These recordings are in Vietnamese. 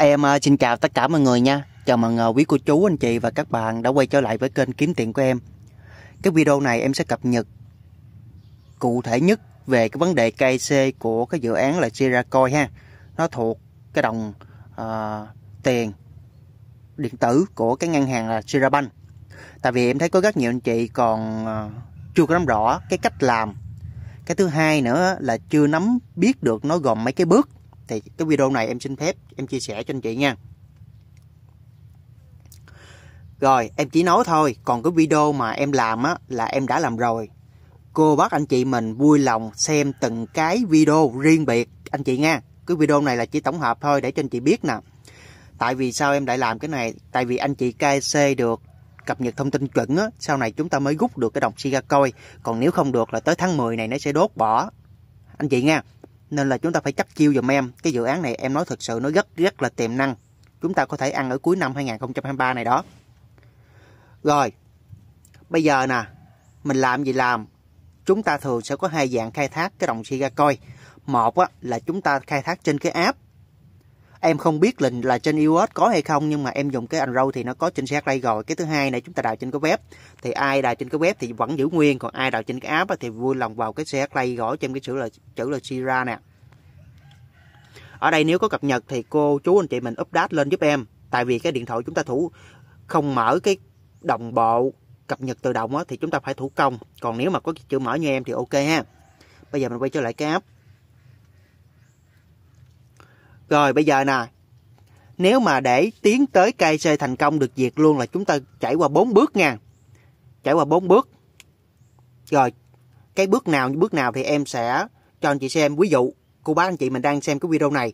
Em ờ, xin chào tất cả mọi người nha Chào mừng ờ, quý cô chú, anh chị và các bạn đã quay trở lại với kênh Kiếm Tiền của em Cái video này em sẽ cập nhật cụ thể nhất về cái vấn đề KC của cái dự án là Siracoi ha Nó thuộc cái đồng uh, tiền điện tử của cái ngân hàng là Sirabank Tại vì em thấy có rất nhiều anh chị còn uh, chưa có nắm rõ cái cách làm Cái thứ hai nữa là chưa nắm biết được nó gồm mấy cái bước thì cái video này em xin phép em chia sẻ cho anh chị nha rồi em chỉ nói thôi còn cái video mà em làm á là em đã làm rồi cô bác anh chị mình vui lòng xem từng cái video riêng biệt anh chị nha cái video này là chỉ tổng hợp thôi để cho anh chị biết nè tại vì sao em lại làm cái này tại vì anh chị KC được cập nhật thông tin chuẩn á, sau này chúng ta mới rút được cái đồng siga coi còn nếu không được là tới tháng 10 này nó sẽ đốt bỏ anh chị nha nên là chúng ta phải chắc chiêu dùm em. Cái dự án này em nói thật sự nó rất rất là tiềm năng. Chúng ta có thể ăn ở cuối năm 2023 này đó. Rồi, bây giờ nè, mình làm gì làm? Chúng ta thường sẽ có hai dạng khai thác cái đồng si ra coi. Một á, là chúng ta khai thác trên cái app em không biết là, là trên iOS có hay không nhưng mà em dùng cái Android thì nó có trên xác đây rồi cái thứ hai này chúng ta đào trên cái web thì ai đào trên cái web thì vẫn giữ nguyên còn ai đào trên cái app thì vui lòng vào cái CH Play gõ trên cái chữ là chữ là Sierra nè ở đây nếu có cập nhật thì cô chú anh chị mình update lên giúp em tại vì cái điện thoại chúng ta thủ không mở cái đồng bộ cập nhật tự động á, thì chúng ta phải thủ công còn nếu mà có chữ mở như em thì ok ha bây giờ mình quay trở lại cái app rồi bây giờ nè, nếu mà để tiến tới cây KC thành công được duyệt luôn là chúng ta trải qua 4 bước nha. Trải qua 4 bước. Rồi, cái bước nào bước nào thì em sẽ cho anh chị xem. Ví dụ, cô bác anh chị mình đang xem cái video này.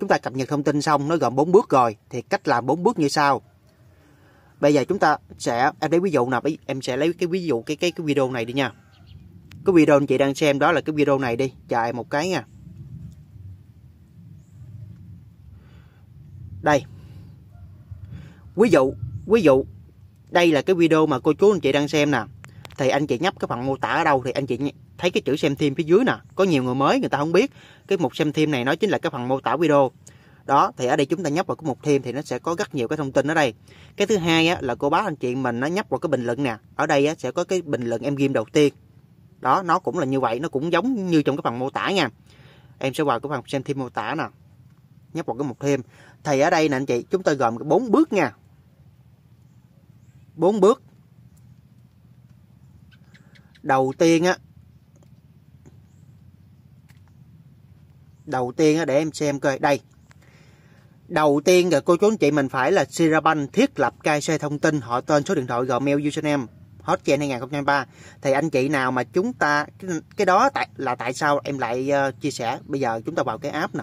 Chúng ta cập nhật thông tin xong, nó gồm 4 bước rồi. Thì cách làm 4 bước như sau. Bây giờ chúng ta sẽ, em lấy ví dụ nào, em sẽ lấy cái ví dụ cái cái cái video này đi nha. Cái video anh chị đang xem đó là cái video này đi. Chờ một cái nha. đây ví dụ ví dụ đây là cái video mà cô chú anh chị đang xem nè thì anh chị nhấp cái phần mô tả ở đâu thì anh chị thấy cái chữ xem thêm phía dưới nè có nhiều người mới người ta không biết cái mục xem thêm này nó chính là cái phần mô tả video đó thì ở đây chúng ta nhấp vào cái mục thêm thì nó sẽ có rất nhiều cái thông tin ở đây cái thứ hai á, là cô bác anh chị mình nó nhấp vào cái bình luận nè ở đây á, sẽ có cái bình luận em game đầu tiên đó nó cũng là như vậy nó cũng giống như trong cái phần mô tả nha em sẽ vào cái phần xem thêm mô tả nè nhấp vào cái mục thêm thì ở đây nè anh chị, chúng tôi gồm bốn bước nha. bốn bước. Đầu tiên á Đầu tiên á để em xem coi đây. Đầu tiên là cô chú anh chị mình phải là Sirabank thiết lập KC e thông tin họ tên số điện thoại Gmail username Hotgen 2023 thì anh chị nào mà chúng ta cái, cái đó tại là tại sao em lại uh, chia sẻ bây giờ chúng ta vào cái app nè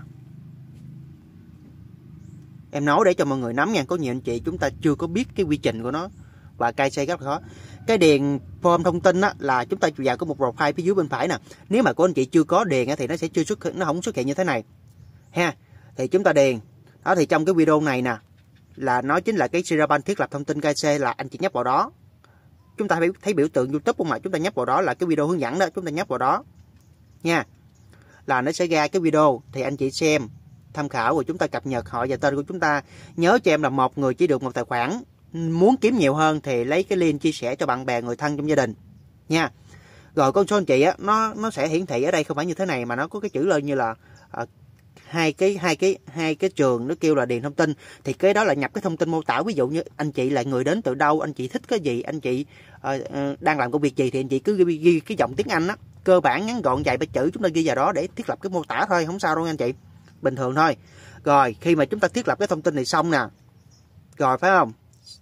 em nói để cho mọi người nắm nha có nhiều anh chị chúng ta chưa có biết cái quy trình của nó và cai xe rất là khó cái điền form thông tin á, là chúng ta vào có một profile phía dưới bên phải nè nếu mà của anh chị chưa có điền á, thì nó sẽ chưa xuất nó không xuất hiện như thế này ha thì chúng ta điền đó thì trong cái video này nè là nó chính là cái Siraban thiết lập thông tin cai xe là anh chị nhấp vào đó chúng ta thấy biểu tượng YouTube không ạ chúng ta nhấp vào đó là cái video hướng dẫn đó chúng ta nhấp vào đó nha là nó sẽ ra cái video thì anh chị xem tham khảo rồi chúng ta cập nhật họ và tên của chúng ta nhớ cho em là một người chỉ được một tài khoản muốn kiếm nhiều hơn thì lấy cái link chia sẻ cho bạn bè người thân trong gia đình nha rồi con số anh chị á nó nó sẽ hiển thị ở đây không phải như thế này mà nó có cái chữ lên như là à, hai cái hai cái hai cái trường nó kêu là điền thông tin thì cái đó là nhập cái thông tin mô tả ví dụ như anh chị là người đến từ đâu anh chị thích cái gì anh chị uh, đang làm công việc gì thì anh chị cứ ghi, ghi cái giọng tiếng anh á cơ bản ngắn gọn dài ba chữ chúng ta ghi vào đó để thiết lập cái mô tả thôi không sao đâu anh chị bình thường thôi rồi khi mà chúng ta thiết lập cái thông tin này xong nè rồi phải không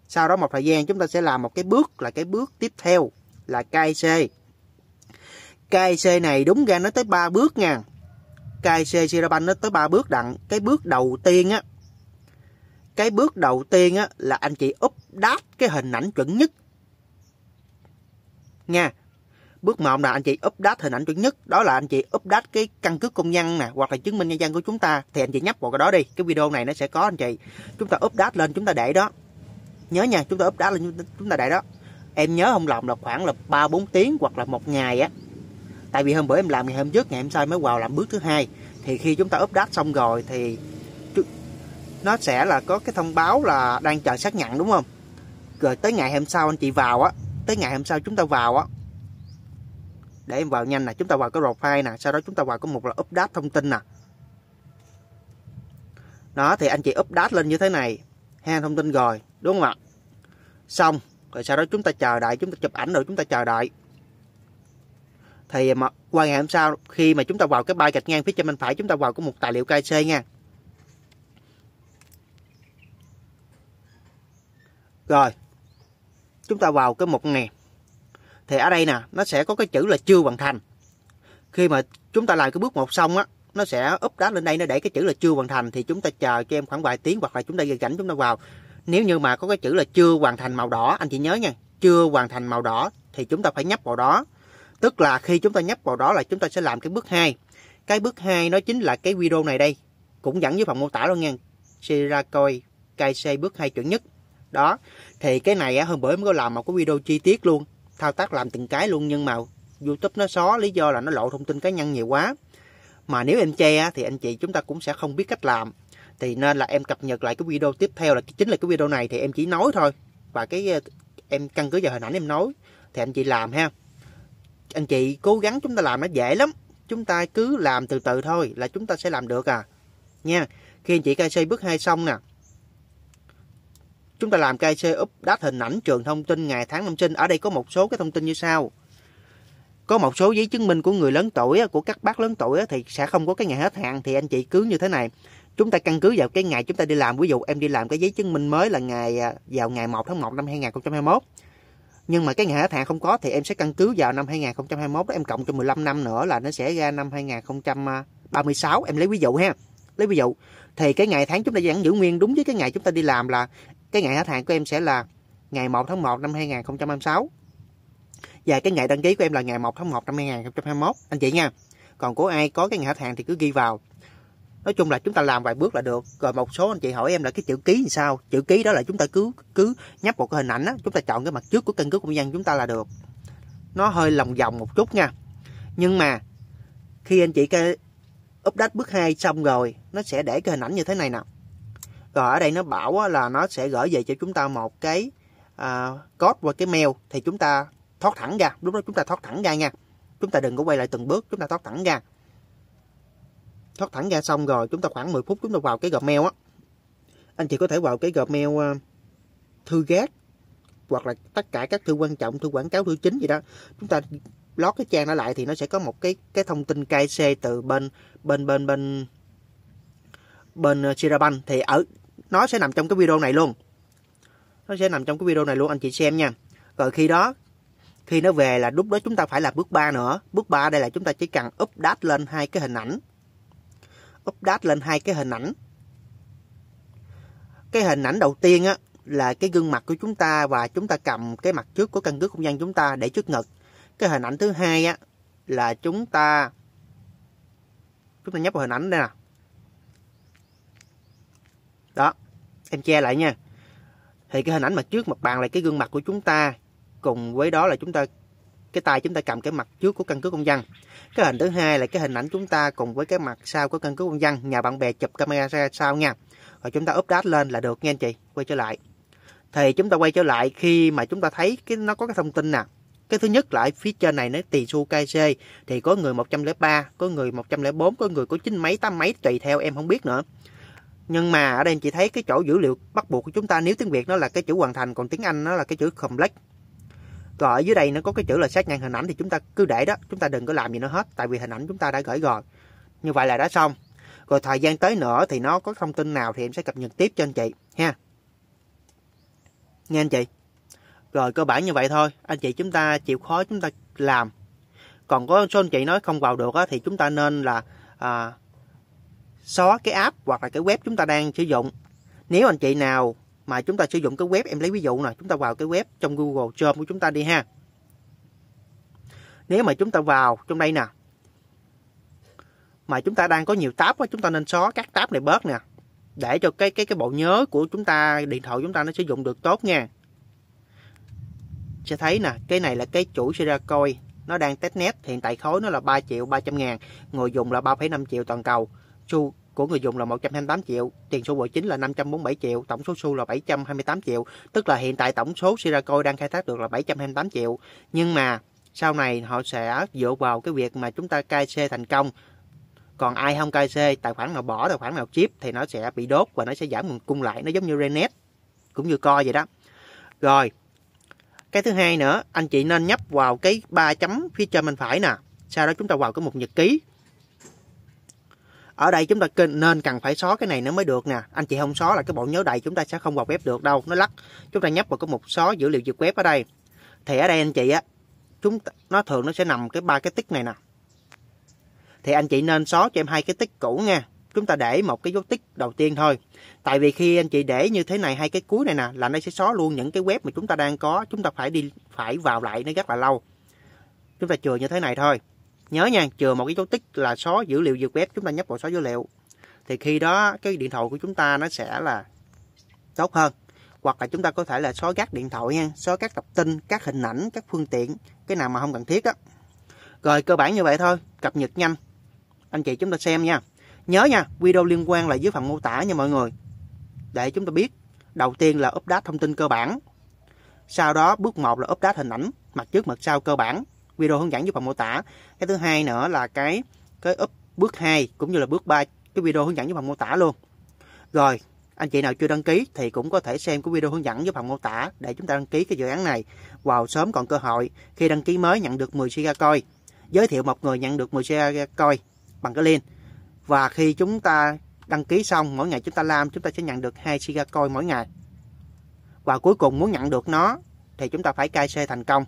sau đó một thời gian chúng ta sẽ làm một cái bước là cái bước tiếp theo là KIC KIC này đúng ra nó tới 3 bước nha KIC Sirabank nó tới 3 bước đặng cái bước đầu tiên á cái bước đầu tiên á là anh chị update cái hình ảnh chuẩn nhất nha Bước một là anh chị update hình ảnh chuẩn nhất, đó là anh chị update cái căn cước công dân nè hoặc là chứng minh nhân dân của chúng ta thì anh chị nhấp vào cái đó đi. Cái video này nó sẽ có anh chị. Chúng ta update lên chúng ta để đó. Nhớ nha, chúng ta update lên chúng ta để đó. Em nhớ không lầm là khoảng là ba bốn tiếng hoặc là một ngày á. Tại vì hôm bữa em làm ngày hôm trước, ngày hôm sau mới vào làm bước thứ hai. Thì khi chúng ta update xong rồi thì nó sẽ là có cái thông báo là đang chờ xác nhận đúng không? Rồi tới ngày hôm sau anh chị vào á, tới ngày hôm sau chúng ta vào á để em vào nhanh nè chúng ta vào cái profile nè sau đó chúng ta vào có một là update thông tin nè đó thì anh chị update lên như thế này hang thông tin rồi đúng không ạ xong rồi sau đó chúng ta chờ đợi chúng ta chụp ảnh rồi chúng ta chờ đợi thì mà qua ngày hôm sau khi mà chúng ta vào cái bài gạch ngang phía trên bên phải chúng ta vào có một tài liệu KC nha rồi chúng ta vào cái mục này thì ở đây nè nó sẽ có cái chữ là chưa hoàn thành khi mà chúng ta làm cái bước một xong á nó sẽ úp đá lên đây nó để cái chữ là chưa hoàn thành thì chúng ta chờ cho em khoảng vài tiếng hoặc là chúng ta ghi cảnh chúng ta vào nếu như mà có cái chữ là chưa hoàn thành màu đỏ anh chị nhớ nha chưa hoàn thành màu đỏ thì chúng ta phải nhấp vào đó tức là khi chúng ta nhấp vào đó là chúng ta sẽ làm cái bước hai cái bước hai nó chính là cái video này đây cũng dẫn dưới phần mô tả luôn nha Sirakoi KC bước hai chuẩn nhất đó thì cái này hơn bữa mới có làm một cái video chi tiết luôn thao tác làm từng cái luôn nhưng mà YouTube nó xóa lý do là nó lộ thông tin cá nhân nhiều quá mà nếu em che thì anh chị chúng ta cũng sẽ không biết cách làm thì nên là em cập nhật lại cái video tiếp theo là chính là cái video này thì em chỉ nói thôi và cái ờ, em căn cứ vào hình ảnh em nói thì anh chị làm ha anh chị cố gắng chúng ta làm nó dễ lắm chúng ta cứ làm từ từ thôi là chúng ta sẽ làm được à nha khi anh chị cai xây bước hai xong nè Chúng ta làm KC up đắt hình ảnh trường thông tin ngày tháng năm sinh. Ở đây có một số cái thông tin như sau. Có một số giấy chứng minh của người lớn tuổi, của các bác lớn tuổi thì sẽ không có cái ngày hết hạn. Thì anh chị cứ như thế này. Chúng ta căn cứ vào cái ngày chúng ta đi làm. Ví dụ em đi làm cái giấy chứng minh mới là ngày à, vào ngày 1 tháng 1 năm 2021 nhưng mà cái ngày hết hạn không có thì em sẽ căn cứ vào năm 2021 đó em cộng cho 15 năm nữa là nó sẽ ra năm 2036 em lấy ví dụ ha lấy ví dụ thì cái ngày tháng chúng ta vẫn giữ nguyên đúng với cái ngày chúng ta đi làm là cái ngày hết hạn của em sẽ là ngày 1 tháng 1 năm 2026 và cái ngày đăng ký của em là ngày 1 tháng 1 năm 2021 anh chị nha còn của ai có cái ngày hết hạn thì cứ ghi vào nói chung là chúng ta làm vài bước là được rồi một số anh chị hỏi em là cái chữ ký thì sao chữ ký đó là chúng ta cứ cứ nhấp một cái hình ảnh đó chúng ta chọn cái mặt trước của căn cứ công dân chúng ta là được nó hơi lòng vòng một chút nha nhưng mà khi anh chị cái update bước 2 xong rồi nó sẽ để cái hình ảnh như thế này nè rồi ở đây nó bảo là nó sẽ gửi về cho chúng ta một cái à, code qua cái mail thì chúng ta thoát thẳng ra. Lúc đó chúng ta thoát thẳng ra nha. Chúng ta đừng có quay lại từng bước, chúng ta thoát thẳng ra. Thoát thẳng ra xong rồi, chúng ta khoảng 10 phút chúng ta vào cái Gmail á. Anh chị có thể vào cái Gmail uh, à, thư ghét hoặc là tất cả các thư quan trọng, thư quảng cáo, thư chính gì đó. Chúng ta lót cái trang nó lại thì nó sẽ có một cái cái thông tin KC từ bên bên bên bên bên à, Sirabank thì ở nó sẽ nằm trong cái video này luôn nó sẽ nằm trong cái video này luôn anh chị xem nha rồi khi đó khi nó về là lúc đó chúng ta phải là bước 3 nữa bước 3 đây là chúng ta chỉ cần update lên hai cái hình ảnh update lên hai cái hình ảnh cái hình ảnh đầu tiên á là cái gương mặt của chúng ta và chúng ta cầm cái mặt trước của căn cứ công dân chúng ta để trước ngực cái hình ảnh thứ hai á là chúng ta chúng ta nhấp vào hình ảnh đây nè đó em che lại nha thì cái hình ảnh mặt trước mặt bàn là cái gương mặt của chúng ta cùng với đó là chúng ta cái tay chúng ta cầm cái mặt trước của căn cứ công dân cái hình thứ hai là cái hình ảnh chúng ta cùng với cái mặt sau của căn cứ công dân nhà bạn bè chụp camera ra sau nha và chúng ta update lên là được nha anh chị quay trở lại thì chúng ta quay trở lại khi mà chúng ta thấy cái nó có cái thông tin nè cái thứ nhất lại phía trên này nó tỳ xu KC thì có người 103, có người 104, có người có chín mấy, tám mấy tùy theo em không biết nữa nhưng mà ở đây anh chị thấy cái chỗ dữ liệu bắt buộc của chúng ta nếu tiếng Việt nó là cái chữ hoàn thành còn tiếng Anh nó là cái chữ complex rồi ở dưới đây nó có cái chữ là xác nhận hình ảnh thì chúng ta cứ để đó chúng ta đừng có làm gì nữa hết tại vì hình ảnh chúng ta đã gửi rồi như vậy là đã xong rồi thời gian tới nữa thì nó có thông tin nào thì em sẽ cập nhật tiếp cho anh chị ha nghe anh chị rồi cơ bản như vậy thôi anh chị chúng ta chịu khó chúng ta làm còn có số anh chị nói không vào được á, thì chúng ta nên là à, xóa cái app hoặc là cái web chúng ta đang sử dụng nếu anh chị nào mà chúng ta sử dụng cái web em lấy ví dụ nè chúng ta vào cái web trong Google Chrome của chúng ta đi ha nếu mà chúng ta vào trong đây nè mà chúng ta đang có nhiều tab quá chúng ta nên xóa các tab này bớt nè để cho cái cái cái bộ nhớ của chúng ta điện thoại chúng ta nó sử dụng được tốt nha sẽ thấy nè cái này là cái chủ Seracoin nó đang testnet hiện tại khối nó là 3 triệu 300 ngàn người dùng là 3,5 triệu toàn cầu Xu của người dùng là 128 triệu, tiền xu bộ chính là 547 triệu, tổng số xu là 728 triệu, tức là hiện tại tổng số Siracoin đang khai thác được là 728 triệu. Nhưng mà sau này họ sẽ dựa vào cái việc mà chúng ta KC thành công còn ai không KC tài khoản nào bỏ tài khoản nào chip thì nó sẽ bị đốt và nó sẽ giảm nguồn cung lại nó giống như Renet cũng như coi vậy đó rồi cái thứ hai nữa anh chị nên nhấp vào cái ba chấm phía trên bên phải nè sau đó chúng ta vào cái mục nhật ký ở đây chúng ta nên cần phải xóa cái này nó mới được nè anh chị không xóa là cái bộ nhớ đầy chúng ta sẽ không vào web được đâu nó lắc chúng ta nhấp vào cái mục xóa dữ liệu duyệt web ở đây thì ở đây anh chị á chúng ta, nó thường nó sẽ nằm cái ba cái tích này nè thì anh chị nên xóa cho em hai cái tích cũ nha chúng ta để một cái dấu tích đầu tiên thôi tại vì khi anh chị để như thế này hai cái cuối này nè là nó sẽ xóa luôn những cái web mà chúng ta đang có chúng ta phải đi phải vào lại nó rất là lâu chúng ta chừa như thế này thôi nhớ nha chừa một cái dấu tích là xóa dữ liệu dược web chúng ta nhấp vào xóa dữ liệu thì khi đó cái điện thoại của chúng ta nó sẽ là tốt hơn hoặc là chúng ta có thể là xóa các điện thoại nha xóa các tập tin các hình ảnh các phương tiện cái nào mà không cần thiết á rồi cơ bản như vậy thôi cập nhật nhanh anh chị chúng ta xem nha nhớ nha video liên quan là dưới phần mô tả nha mọi người để chúng ta biết đầu tiên là update thông tin cơ bản sau đó bước 1 là update hình ảnh mặt trước mặt sau cơ bản video hướng dẫn dưới phần mô tả cái thứ hai nữa là cái cái up bước 2 cũng như là bước 3 cái video hướng dẫn dưới phần mô tả luôn rồi anh chị nào chưa đăng ký thì cũng có thể xem cái video hướng dẫn dưới phần mô tả để chúng ta đăng ký cái dự án này vào sớm còn cơ hội khi đăng ký mới nhận được 10 siga coin. giới thiệu một người nhận được 10 siga coin bằng cái link và khi chúng ta đăng ký xong mỗi ngày chúng ta làm chúng ta sẽ nhận được 2 siga coin mỗi ngày và cuối cùng muốn nhận được nó thì chúng ta phải cai xe thành công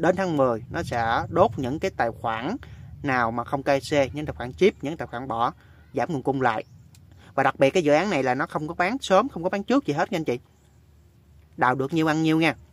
đến tháng 10 nó sẽ đốt những cái tài khoản nào mà không KC, những tài khoản chip, những tài khoản bỏ, giảm nguồn cung lại. Và đặc biệt cái dự án này là nó không có bán sớm, không có bán trước gì hết nha anh chị. Đào được nhiêu ăn nhiêu nha.